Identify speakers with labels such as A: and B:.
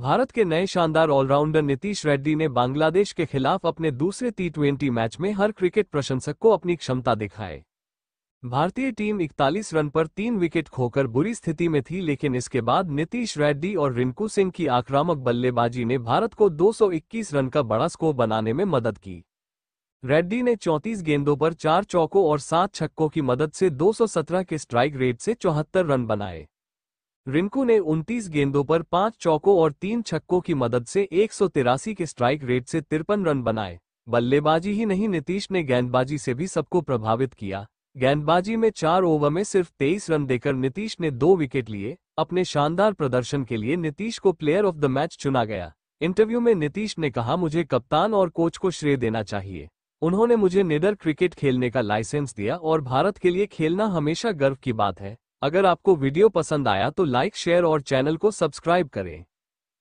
A: भारत के नए शानदार ऑलराउंडर नीतीश रेड्डी ने बांग्लादेश के खिलाफ अपने दूसरे टी मैच में हर क्रिकेट प्रशंसक को अपनी क्षमता दिखाए भारतीय टीम 41 रन पर तीन विकेट खोकर बुरी स्थिति में थी लेकिन इसके बाद नीतीश रेड्डी और रिंकू सिंह की आक्रामक बल्लेबाजी ने भारत को 221 रन का बड़ा स्कोर बनाने में मदद की रेड्डी ने 34 गेंदों पर चार चौकों और सात छक्कों की मदद से 217 के स्ट्राइक रेट से चौहत्तर रन बनाए रिंकू ने 29 गेंदों पर पांच चौकों और तीन छक्कों की मदद से एक के स्ट्राइक रेट से तिरपन रन बनाए बल्लेबाजी ही नहीं नीतीश ने गेंदबाजी से भी सबको प्रभावित किया गेंदबाजी में चार ओवर में सिर्फ 23 रन देकर नीतीश ने दो विकेट लिए अपने शानदार प्रदर्शन के लिए नीतीश को प्लेयर ऑफ द मैच चुना गया इंटरव्यू में नीतीश ने कहा मुझे कप्तान और कोच को श्रेय देना चाहिए उन्होंने मुझे निडर क्रिकेट खेलने का लाइसेंस दिया और भारत के लिए खेलना हमेशा गर्व की बात है अगर आपको वीडियो पसंद आया तो लाइक शेयर और चैनल को सब्सक्राइब करें